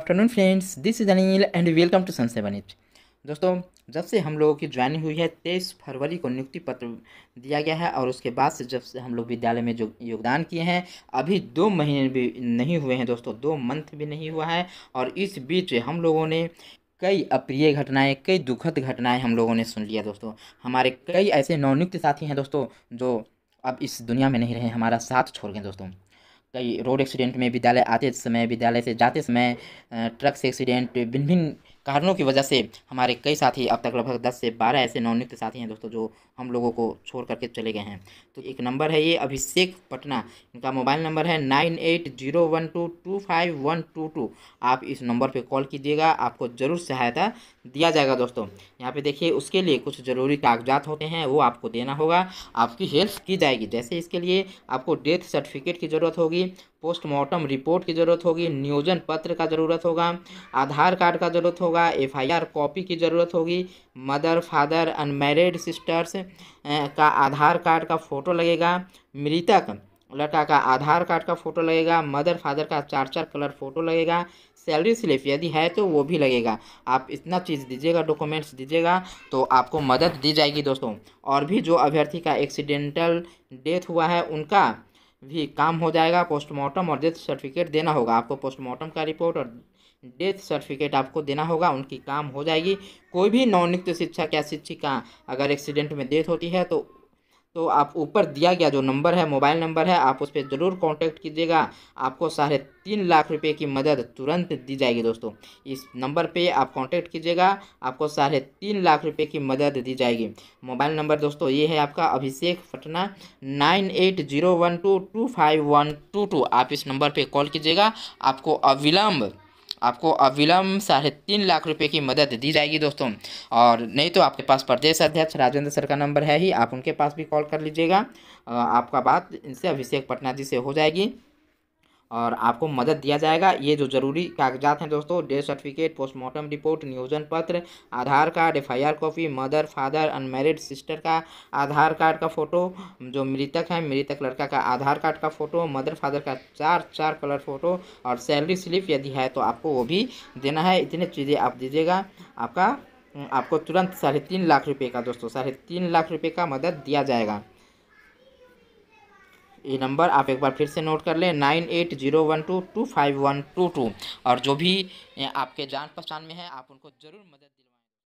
afternoon friends this is Anil and welcome to sun seven दोस्तों जब से हम लोगों की ज्वाइनिंग हुई है तेईस फरवरी को नियुक्ति पत्र दिया गया है और उसके बाद से जब से हम लोग विद्यालय में जो योगदान किए हैं अभी दो महीने भी नहीं हुए हैं दोस्तों दो मंथ भी नहीं हुआ है और इस बीच हम लोगों ने कई अप्रिय घटनाएं कई दुखद घटनाएं हम लोगों ने सुन लिया दोस्तों हमारे कई ऐसे नवनियुक्त साथी हैं दोस्तों जो अब इस दुनिया में नहीं रहे हमारा साथ छोड़ गए दोस्तों कई रोड एक्सीडेंट में विद्यालय आते समय विद्यालय से जाते समय ट्रक से एक्सीडेंट भिन्न भिन्न कारणों की वजह से हमारे कई साथी अब तक लगभग दस से बारह ऐसे नवनियुक्त साथी हैं दोस्तों जो हम लोगों को छोड़ करके चले गए हैं तो एक नंबर है ये अभिषेक पटना इनका मोबाइल नंबर है nine eight zero one two two five one two two आप इस नंबर पर कॉल कीजिएगा आपको ज़रूर सहायता दिया जाएगा दोस्तों यहाँ पे देखिए उसके लिए कुछ ज़रूरी कागजात होते हैं वो आपको देना होगा आपकी हेल्प की जाएगी जैसे इसके लिए आपको डेथ सर्टिफिकेट की ज़रूरत होगी पोस्टमार्टम रिपोर्ट की ज़रूरत होगी नियोजन पत्र का ज़रूरत होगा आधार कार्ड का ज़रूरत होगा एफआईआर कॉपी की ज़रूरत होगी मदर फादर अनमेरिड सिस्टर्स का आधार कार्ड का फ़ोटो लगेगा मृतक लड़का का आधार कार्ड का फ़ोटो लगेगा मदर फादर का चार चार कलर फ़ोटो लगेगा सैलरी स्लिप यदि है तो वो भी लगेगा आप इतना चीज़ दीजिएगा डॉक्यूमेंट्स दीजिएगा तो आपको मदद दी जाएगी दोस्तों और भी जो अभ्यर्थी का एक्सीडेंटल डेथ हुआ है उनका भी काम हो जाएगा पोस्टमार्टम और डेथ सर्टिफिकेट देना होगा आपको पोस्टमार्टम का रिपोर्ट और डेथ सर्टिफिकेट आपको देना होगा उनकी काम हो जाएगी कोई भी नवनियुक्त शिक्षक या शिक्षिका अगर एक्सीडेंट में डेथ होती है तो तो आप ऊपर दिया गया जो नंबर है मोबाइल नंबर है आप उस पर ज़रूर कांटेक्ट कीजिएगा आपको साढ़े तीन लाख रुपए की मदद तुरंत दी जाएगी दोस्तों इस नंबर पे आप कांटेक्ट कीजिएगा आपको साढ़े तीन लाख रुपए की मदद दी जाएगी मोबाइल नंबर दोस्तों ये है आपका Abhishek Patna nine eight zero one two two five one two two आप इस नंबर पर कॉल कीजिएगा आपको अविलंब आपको अविलंब साढ़े तीन लाख रुपये की मदद दी जाएगी दोस्तों और नहीं तो आपके पास प्रदेश अध्यक्ष राजेंद्र सर का नंबर है ही आप उनके पास भी कॉल कर लीजिएगा आपका बात इनसे अभिषेक पटना जी से हो जाएगी और आपको मदद दिया जाएगा ये जो जरूरी कागजात हैं दोस्तों डेथ सर्टिफिकेट पोस्टमार्टम रिपोर्ट नियोजन पत्र Aadhaar card F copy mother father unmarried sister का आधार कार्ड का फ़ोटो जो मृतक है मृतक लड़का का आधार कार्ड का फ़ोटो मदर फादर का चार चार कलर फ़ोटो और सैलरी स्लिप यदि है तो आपको वो भी देना है इतने चीज़ें आप दीजिएगा आपका आपको तुरंत साढ़े तीन लाख रुपये का दोस्तों साढ़े तीन लाख रुपये का मदद दिया जाएगा ये नंबर आप एक बार फिर से नोट कर लें nine eight zero one two two five one two two और जो भी आपके जान पहचान में है आप उनको ज़रूर मदद दिलवा